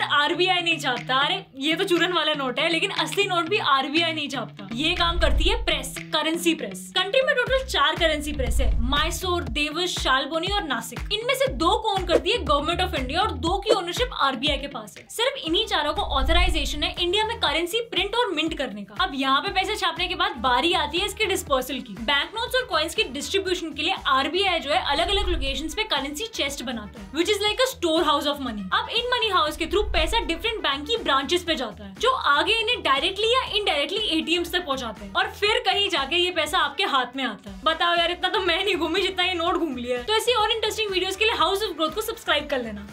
note RBI नहीं छापता अरे ये तो चूरन वाला नोट है लेकिन असली नोट भी आरबीआई नहीं छापता ये काम करती है प्रेस करेंसी प्रेस कंट्री में टोटल चार करेंसी प्रेस है माइसोर देवस शालबोनी और नासिक इनमें से दो को ओन करती है गवर्नमेंट ऑफ इंडिया और दो की ओनरशिप आरबीआई के पास है सिर्फ इन्हीं चारों को ऑथराइजेशन है इंडिया में करेंसी प्रिंट और मिंट करने का अब यहाँ पे पैसे छापने के बाद बारी आती है इसके डिस्पोजल की बैंक नोट और कॉइन्स की डिस्ट्रीब्यूशन के लिए आरबीआई जो है अलग अलग लोकेशन पे करेंसी चेस्ट बनाता है which is like a store house of money अब इन मनी हाउस के थ्रू पैसा डिफरेंट बैंक की ब्रांचेस पे जाता है जो आगे इन्हें डायरेक्टली या इनडायरेक्टली एटीएम तक पहुंचाते हैं और फिर कहीं जाके ये पैसा आपके हाथ में आता है बताओ यार इतना तो मैं नहीं घूमी जितना ये नोट घूम लिया है तो ऐसी और इंटरेस्टिंग वीडियो के लिए हाउस ऑफ ग्रोथ को सब्सक्राइब कर लेना